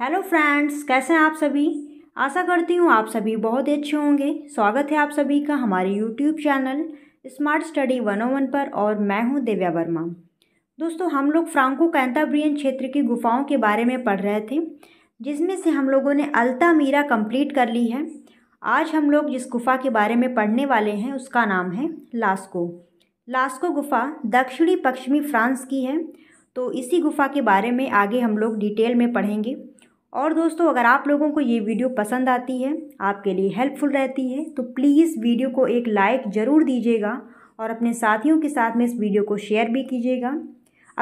hello friends कैसे हैं आप सभी आशा करती हूँ आप सभी बहुत अच्छे होंगे स्वागत है आप सभी का हमारे यूट्यूब चैनल स्मार्ट स्टडी 101 पर और मैं हूँ दिव्या वर्मा दोस्तों हम लोग फ्रांको कैंताब्रियन क्षेत्र की गुफाओं के बारे में पढ़ रहे थे जिसमें से हम लोगों ने अल्ता मीरा कम्प्लीट कर ली है आज हम लोग जिस गुफा के बारे में पढ़ने वाले हैं उसका नाम है लास्को लास्को गुफा दक्षिणी पश्चिमी फ्रांस की है तो इसी गुफा के बारे में आगे हम लोग डिटेल में पढ़ेंगे और दोस्तों अगर आप लोगों को ये वीडियो पसंद आती है आपके लिए हेल्पफुल रहती है तो प्लीज़ वीडियो को एक लाइक ज़रूर दीजिएगा और अपने साथियों के साथ में इस वीडियो को शेयर भी कीजिएगा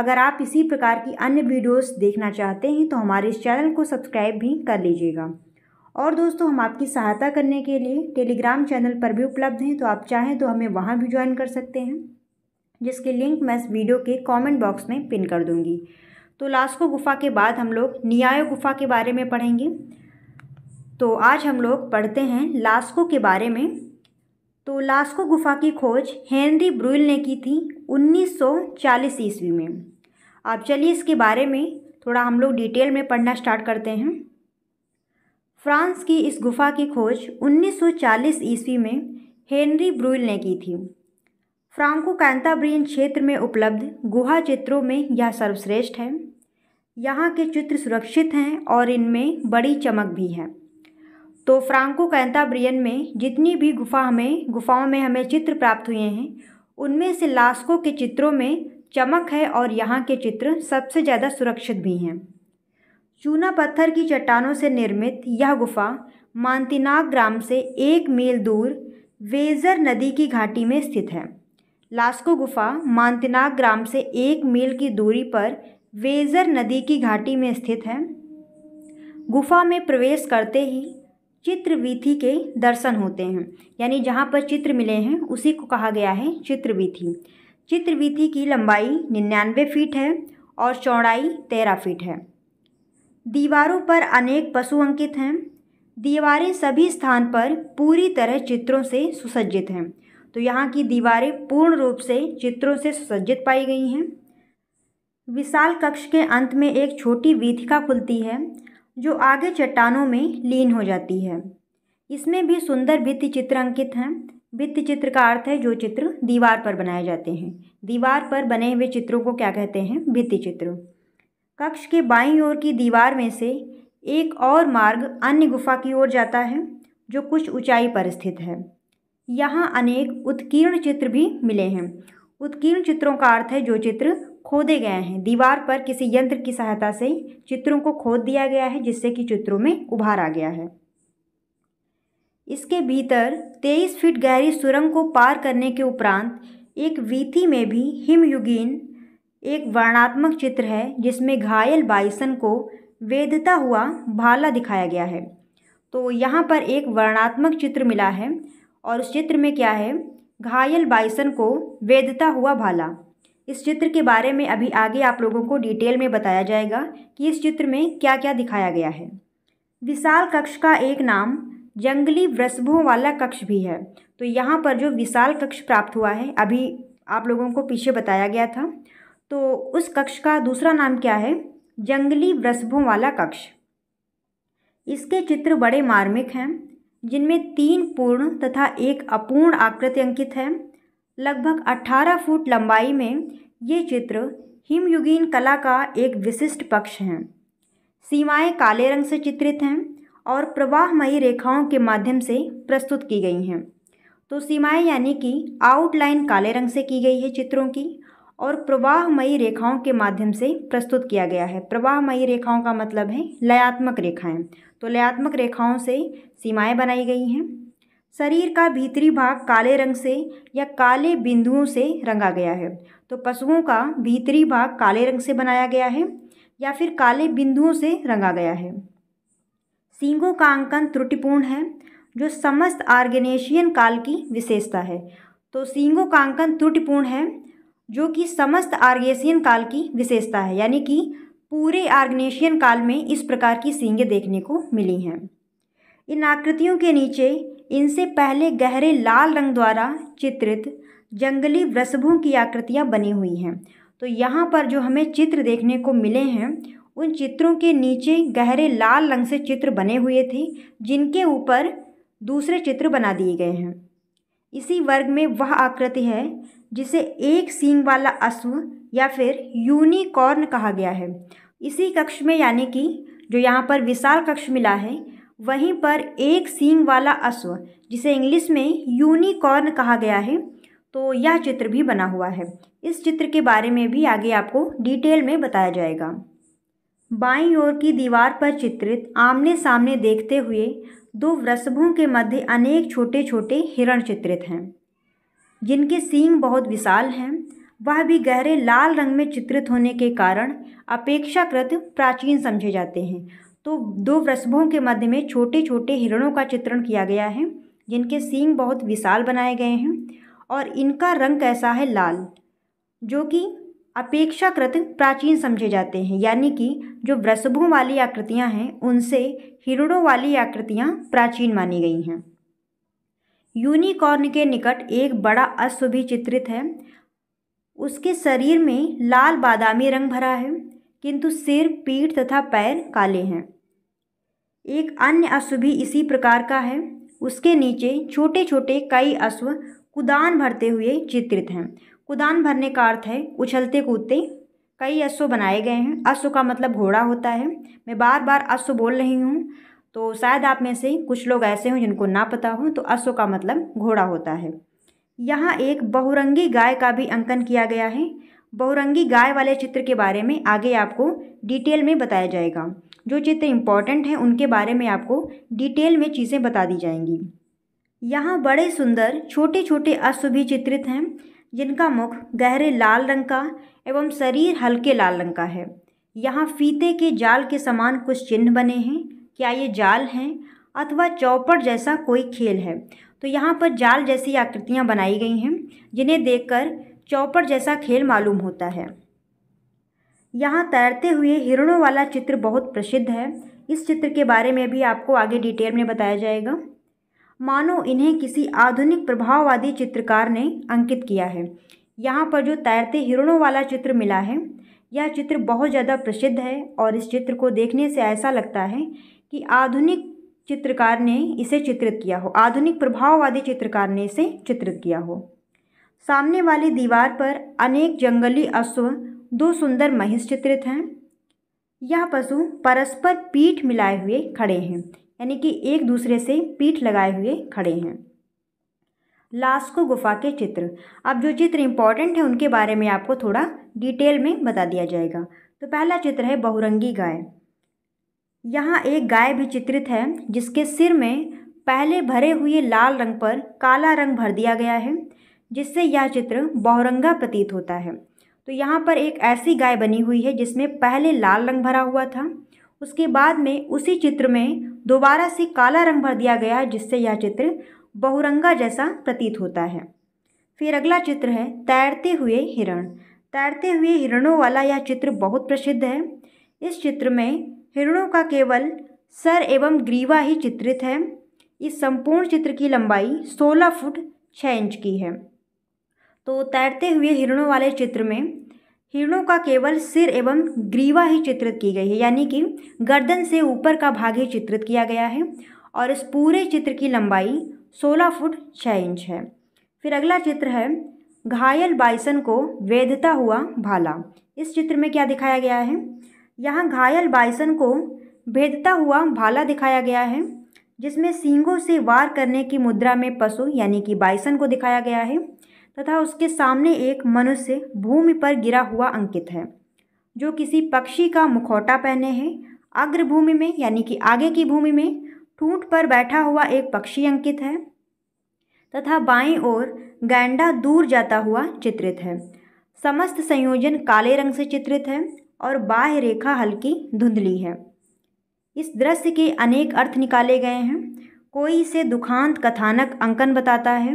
अगर आप इसी प्रकार की अन्य वीडियोस देखना चाहते हैं तो हमारे इस चैनल को सब्सक्राइब भी कर लीजिएगा और दोस्तों हम आपकी सहायता करने के लिए टेलीग्राम चैनल पर भी उपलब्ध हैं तो आप चाहें तो हमें वहाँ भी ज्वाइन कर सकते हैं जिसके लिंक मैं इस वीडियो के कॉमेंट बॉक्स में पिन कर दूँगी तो लास्को गुफ़ा के बाद हम लोग नियायो गुफ़ा के बारे में पढ़ेंगे तो आज हम लोग पढ़ते हैं लास्को के बारे में तो लास्को गुफ़ा की खोज हेनरी ब्रुइल ने की थी 1940 ईस्वी में अब चलिए इसके बारे में थोड़ा हम लोग डिटेल में पढ़ना स्टार्ट करते हैं फ्रांस की इस गुफ़ा की खोज 1940 ईस्वी में हेनरी ब्रुइल ने की थी फ्रांको कैंताब्रियन क्षेत्र में उपलब्ध गुहा चित्रों में यह सर्वश्रेष्ठ है यहाँ के चित्र सुरक्षित हैं और इनमें बड़ी चमक भी है तो फ्रांको कैंताब्रियन में जितनी भी गुफा हमें गुफाओं में हमें चित्र प्राप्त हुए हैं उनमें से लास्को के चित्रों में चमक है और यहाँ के चित्र सबसे ज़्यादा सुरक्षित भी हैं चूना पत्थर की चट्टानों से निर्मित यह गुफा मानतीनाग ग्राम से एक मील दूर वेजर नदी की घाटी में स्थित है लास्को गुफा मानतीनाग ग्राम से एक मील की दूरी पर वेजर नदी की घाटी में स्थित है गुफा में प्रवेश करते ही चित्रवीथी के दर्शन होते हैं यानी जहाँ पर चित्र मिले हैं उसी को कहा गया है चित्रवीथि चित्रवीथि की लंबाई निन्यानवे फीट है और चौड़ाई तेरह फीट है दीवारों पर अनेक पशु अंकित हैं दीवारें सभी स्थान पर पूरी तरह चित्रों से सुसज्जित हैं तो यहाँ की दीवारें पूर्ण रूप से चित्रों से सुसज्जित पाई गई हैं विशाल कक्ष के अंत में एक छोटी वीथिका खुलती है जो आगे चट्टानों में लीन हो जाती है इसमें भी सुंदर भित्ति चित्र अंकित हैं भित्ति चित्र का अर्थ है जो चित्र दीवार पर बनाए जाते हैं दीवार पर बने हुए चित्रों को क्या कहते हैं भित्ति चित्र कक्ष के बाईं ओर की दीवार में से एक और मार्ग अन्य गुफा की ओर जाता है जो कुछ ऊंचाई पर स्थित है यहाँ अनेक उत्कीर्ण चित्र भी मिले हैं उत्कीर्ण चित्रों का अर्थ है जो चित्र खोदे गए हैं दीवार पर किसी यंत्र की सहायता से चित्रों को खोद दिया गया है जिससे कि चित्रों में उभार आ गया है इसके भीतर तेईस फीट गहरी सुरंग को पार करने के उपरांत एक वीथी में भी हिमयुगीन एक वर्णात्मक चित्र है जिसमें घायल बाइसन को वेदता हुआ भाला दिखाया गया है तो यहाँ पर एक वर्णात्मक चित्र मिला है और उस चित्र में क्या है घायल बाइसन को वेदता हुआ भाला इस चित्र के बारे में अभी आगे आप लोगों को डिटेल में बताया जाएगा कि इस चित्र में क्या क्या दिखाया गया है विशाल कक्ष का एक नाम जंगली वृषभों वाला कक्ष भी है तो यहाँ पर जो विशाल कक्ष प्राप्त हुआ है अभी आप लोगों को पीछे बताया गया था तो उस कक्ष का दूसरा नाम क्या है जंगली वृषभों वाला कक्ष इसके चित्र बड़े मार्मिक हैं जिनमें तीन पूर्ण तथा एक अपूर्ण आकृति अंकित है लगभग 18 फुट लंबाई में ये चित्र हिमयुगीन कला का एक विशिष्ट पक्ष हैं सीमाएं काले रंग से चित्रित हैं और प्रवाहमयी रेखाओं के माध्यम से प्रस्तुत की गई हैं तो सीमाएं यानी कि आउटलाइन काले रंग से की गई है चित्रों की और प्रवाहमयी रेखाओं के माध्यम से प्रस्तुत किया गया है प्रवाहमयी रेखाओं का मतलब है लयात्मक रेखाएं तो लयात्मक रेखाओं से सीमाएं बनाई गई हैं शरीर का भीतरी भाग काले रंग से या काले बिंदुओं से रंगा गया है तो पशुओं का भीतरी भाग काले रंग से बनाया गया है या फिर काले बिंदुओं से रंगा गया है सींगों का अंकन त्रुटिपूर्ण है जो समस्त आर्गेनेशियन काल की विशेषता है तो सींगों का अंकन त्रुटिपूर्ण है जो कि समस्त आर्गेशियन काल की विशेषता है यानी कि पूरे आर्गनेशियन काल में इस प्रकार की सींगें देखने को मिली हैं इन आकृतियों के नीचे इनसे पहले गहरे लाल रंग द्वारा चित्रित जंगली वृषभों की आकृतियाँ बनी हुई हैं तो यहाँ पर जो हमें चित्र देखने को मिले हैं उन चित्रों के नीचे गहरे लाल रंग से चित्र बने हुए थे जिनके ऊपर दूसरे चित्र बना दिए गए हैं इसी वर्ग में वह आकृति है जिसे एक सींग वाला अश्व या फिर यूनिकॉर्न कहा गया है इसी कक्ष में यानी कि जो यहाँ पर विशाल कक्ष मिला है वहीं पर एक सींग वाला अश्व जिसे इंग्लिश में यूनिकॉर्न कहा गया है तो यह चित्र भी बना हुआ है इस चित्र के बारे में भी आगे आपको डिटेल में बताया जाएगा बाईं ओर की दीवार पर चित्रित आमने सामने देखते हुए दो वृषभों के मध्य अनेक छोटे छोटे हिरण चित्रित हैं जिनके सींग बहुत विशाल हैं वह भी गहरे लाल रंग में चित्रित होने के कारण अपेक्षाकृत प्राचीन समझे जाते हैं तो दो वृषभों के मध्य में छोटे छोटे हिरणों का चित्रण किया गया है जिनके सींग बहुत विशाल बनाए गए हैं और इनका रंग कैसा है लाल जो कि अपेक्षाकृत प्राचीन समझे जाते हैं यानी कि जो वृषभों वाली आकृतियां हैं उनसे हिरणों वाली आकृतियां प्राचीन मानी गई हैं यूनिकॉर्न के निकट एक बड़ा अश्व भी चित्रित है उसके शरीर में लाल बादामी रंग भरा है किंतु सिर पीठ तथा पैर काले हैं एक अन्य अश्व भी इसी प्रकार का है उसके नीचे छोटे छोटे कई अश्व कुदान भरते हुए चित्रित हैं कुदान भरने का अर्थ है उछलते कूदते कई अश्व बनाए गए हैं अश्व का मतलब घोड़ा होता है मैं बार बार अश्व बोल रही हूँ तो शायद आप में से कुछ लोग ऐसे हों जिनको ना पता हो तो अश्व का मतलब घोड़ा होता है यहाँ एक बहुरंगी गाय का भी अंकन किया गया है बहुरंगी गाय वाले चित्र के बारे में आगे आपको डिटेल में बताया जाएगा जो चित्र इम्पॉर्टेंट हैं उनके बारे में आपको डिटेल में चीज़ें बता दी जाएंगी यहाँ बड़े सुंदर छोटे छोटे अश्व भी चित्रित हैं जिनका मुख गहरे लाल रंग का एवं शरीर हल्के लाल रंग का है यहाँ फीते के जाल के समान कुछ चिन्ह बने हैं क्या ये जाल हैं अथवा चौपट जैसा कोई खेल है तो यहाँ पर जाल जैसी आकृतियाँ बनाई गई हैं जिन्हें देखकर चौपड़ जैसा खेल मालूम होता है यहाँ तैरते हुए हिरणों वाला चित्र बहुत प्रसिद्ध है इस चित्र के बारे में भी आपको आगे डिटेल में बताया जाएगा मानो इन्हें किसी आधुनिक प्रभाववादी चित्रकार ने अंकित किया है यहाँ पर जो तैरते हिरणों वाला चित्र मिला है यह चित्र बहुत ज़्यादा प्रसिद्ध है और इस चित्र को देखने से ऐसा लगता है कि आधुनिक चित्रकार ने इसे चित्रित किया हो आधुनिक प्रभाववादी चित्रकार ने इसे चित्रित किया हो सामने वाली दीवार पर अनेक जंगली अश्व दो सुंदर महिष चित्रित हैं यह पशु परस्पर पीठ मिलाए हुए खड़े हैं यानी कि एक दूसरे से पीठ लगाए हुए खड़े हैं लास्को गुफा के चित्र अब जो चित्र इम्पॉर्टेंट है उनके बारे में आपको थोड़ा डिटेल में बता दिया जाएगा तो पहला चित्र है बहुरंगी गाय यहाँ एक गाय भी चित्रित है जिसके सिर में पहले भरे हुए लाल रंग पर काला रंग भर दिया गया है जिससे यह चित्र बहुरंगा प्रतीत होता है तो यहाँ पर एक ऐसी गाय बनी हुई है जिसमें पहले लाल रंग भरा हुआ था उसके बाद में उसी चित्र में दोबारा से काला रंग भर दिया गया है जिससे यह चित्र बहुरंगा जैसा प्रतीत होता है फिर अगला चित्र है तैरते हुए हिरण तैरते हुए हिरणों वाला यह चित्र बहुत प्रसिद्ध है इस चित्र में हिरणों का केवल सर एवं ग्रीवा ही चित्रित है इस संपूर्ण चित्र की लंबाई 16 फुट 6 इंच की है तो तैरते हुए हिरणों वाले चित्र में हिरणों का केवल सिर एवं ग्रीवा ही चित्रित की गई है यानी कि गर्दन से ऊपर का भाग ही चित्रित किया गया है और इस पूरे चित्र की लंबाई 16 फुट 6 इंच है फिर अगला चित्र है घायल बाइसन को वेधता हुआ भाला इस चित्र में क्या दिखाया गया है यहाँ घायल बाइसन को भेदता हुआ भाला दिखाया गया है जिसमें सींगों से वार करने की मुद्रा में पशु यानी कि बाइसन को दिखाया गया है तथा उसके सामने एक मनुष्य भूमि पर गिरा हुआ अंकित है जो किसी पक्षी का मुखौटा पहने हैं अग्रभूमि में यानी कि आगे की भूमि में ठूंठ पर बैठा हुआ एक पक्षी अंकित है तथा बाईं ओर गैंडा दूर जाता हुआ चित्रित है समस्त संयोजन काले रंग से चित्रित है और बाह्य रेखा हल्की धुंधली है इस दृश्य के अनेक अर्थ निकाले गए हैं कोई इसे दुखांत कथानक अंकन बताता है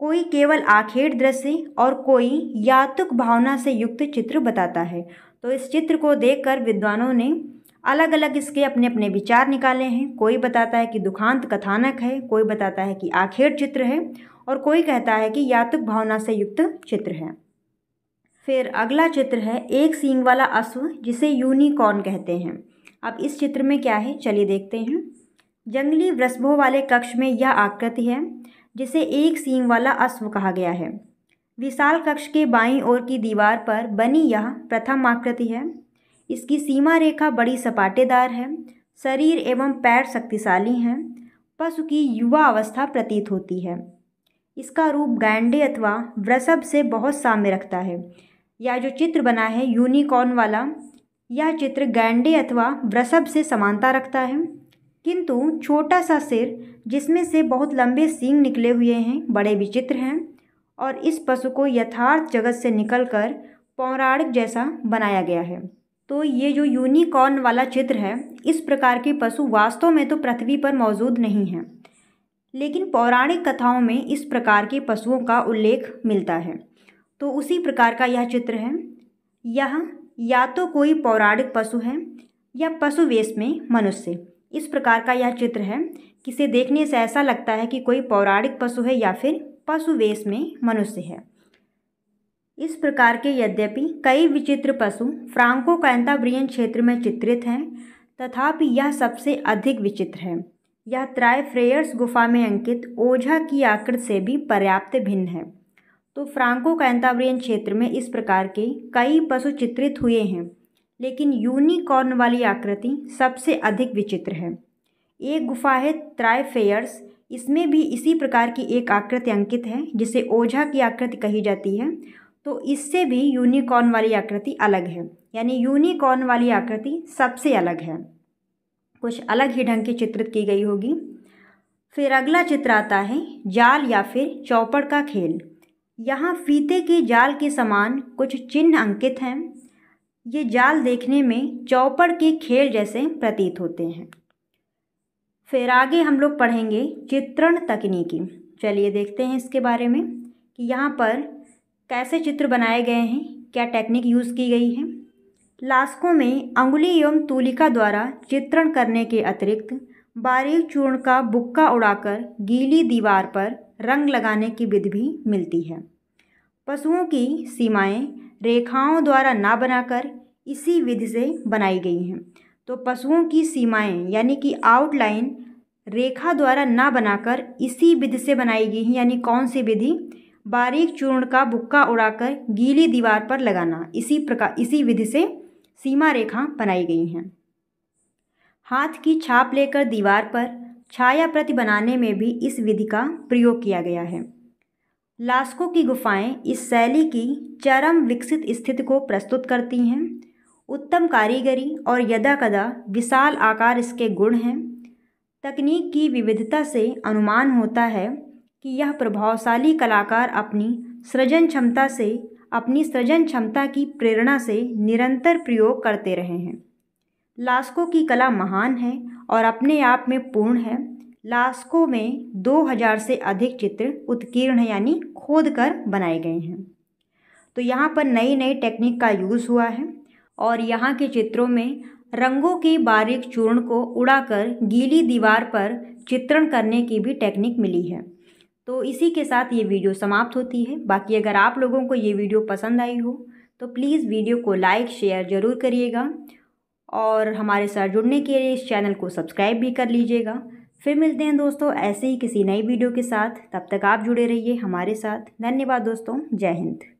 कोई केवल आखेट दृश्य और कोई यातुक भावना से युक्त चित्र बताता है तो इस चित्र को देखकर विद्वानों ने अलग अलग इसके अपने अपने विचार निकाले हैं कोई बताता है कि दुखांत कथानक है कोई बताता है कि आखेट चित्र है और कोई कहता है कि यातुक भावना से युक्त चित्र है फिर अगला चित्र है एक सींग वाला अश्व जिसे यूनिकॉर्न कहते हैं अब इस चित्र में क्या है चलिए देखते हैं जंगली वृषभों वाले कक्ष में यह आकृति है जिसे एक सींग वाला अश्व कहा गया है विशाल कक्ष के बाईं ओर की दीवार पर बनी यह प्रथम आकृति है इसकी सीमा रेखा बड़ी सपाटेदार है शरीर एवं पैर शक्तिशाली हैं पशु की युवा अवस्था प्रतीत होती है इसका रूप गैंडे अथवा वृषभ से बहुत साम्य रखता है यह जो चित्र बना है यूनिकॉर्न वाला यह चित्र गैंडे अथवा वृषभ से समानता रखता है किंतु छोटा सा सिर जिसमें से बहुत लंबे सींग निकले हुए हैं बड़े विचित्र हैं और इस पशु को यथार्थ जगत से निकलकर पौराणिक जैसा बनाया गया है तो ये जो यूनिकॉर्न वाला चित्र है इस प्रकार के पशु वास्तव में तो पृथ्वी पर मौजूद नहीं हैं लेकिन पौराणिक कथाओं में इस प्रकार के पशुओं का उल्लेख मिलता है तो उसी प्रकार का यह चित्र है यह या तो कोई पौराणिक पशु है या पशु वेश में मनुष्य इस प्रकार का यह चित्र है किसे देखने से ऐसा लगता है कि कोई पौराणिक पशु है या फिर पशु वेश में मनुष्य है इस प्रकार के यद्यपि कई विचित्र पशु फ्रांको कैंताब्रियन क्षेत्र में चित्रित हैं तथापि यह सबसे अधिक विचित्र है यह त्राय फ्रेयर्स गुफा में अंकित ओझा की आकृति से भी पर्याप्त भिन्न है तो फ्रांको कैंताब्रियन क्षेत्र में इस प्रकार के कई पशु चित्रित हुए हैं लेकिन यूनिकॉर्न वाली आकृति सबसे अधिक विचित्र है एक गुफा है त्राइफेयर्स इसमें भी इसी प्रकार की एक आकृति अंकित है जिसे ओझा की आकृति कही जाती है तो इससे भी यूनिकॉर्न वाली आकृति अलग है यानी यूनिकॉर्न वाली आकृति सबसे अलग है कुछ अलग ही ढंग की चित्रित की गई होगी फिर अगला चित्र आता है जाल या फिर चौपड़ का खेल यहाँ फीते के जाल के समान कुछ चिन्ह अंकित हैं ये जाल देखने में चौपड़ के खेल जैसे प्रतीत होते हैं फिर आगे हम लोग पढ़ेंगे चित्रण तकनीकी चलिए देखते हैं इसके बारे में कि यहाँ पर कैसे चित्र बनाए गए हैं क्या टेक्निक यूज़ की गई है लाशकों में अंगुली एवं तूलिका द्वारा चित्रण करने के अतिरिक्त बारीक चूर्ण का बुक्का उड़ाकर गीली दीवार पर रंग लगाने की विधि भी मिलती है पशुओं की सीमाएं रेखाओं द्वारा ना बनाकर इसी विधि से बनाई गई हैं तो पशुओं की सीमाएं यानी कि आउटलाइन रेखा द्वारा ना बनाकर इसी विधि से बनाई गई हैं यानी कौन सी विधि बारीक चूर्ण का बुक्का उड़ाकर गीली दीवार पर लगाना इसी प्रकार इसी विधि से सीमा रेखा बनाई गई हैं हाथ की छाप लेकर दीवार पर छाया प्रति बनाने में भी इस विधि का प्रयोग किया गया है लास्को की गुफाएं इस शैली की चरम विकसित स्थिति को प्रस्तुत करती हैं उत्तम कारीगरी और यदाकदा विशाल आकार इसके गुण हैं तकनीक की विविधता से अनुमान होता है कि यह प्रभावशाली कलाकार अपनी सृजन क्षमता से अपनी सृजन क्षमता की प्रेरणा से निरंतर प्रयोग करते रहे हैं लास्को की कला महान है और अपने आप में पूर्ण है लास्को में 2000 से अधिक चित्र उत्कीर्ण यानी खोद कर बनाए गए हैं तो यहाँ पर नई नई टेक्निक का यूज़ हुआ है और यहाँ के चित्रों में रंगों के बारीक चूर्ण को उड़ाकर गीली दीवार पर चित्रण करने की भी टेक्निक मिली है तो इसी के साथ ये वीडियो समाप्त होती है बाकी अगर आप लोगों को ये वीडियो पसंद आई हो तो प्लीज़ वीडियो को लाइक शेयर ज़रूर करिएगा और हमारे साथ जुड़ने के लिए इस चैनल को सब्सक्राइब भी कर लीजिएगा फिर मिलते हैं दोस्तों ऐसे ही किसी नई वीडियो के साथ तब तक आप जुड़े रहिए हमारे साथ धन्यवाद दोस्तों जय हिंद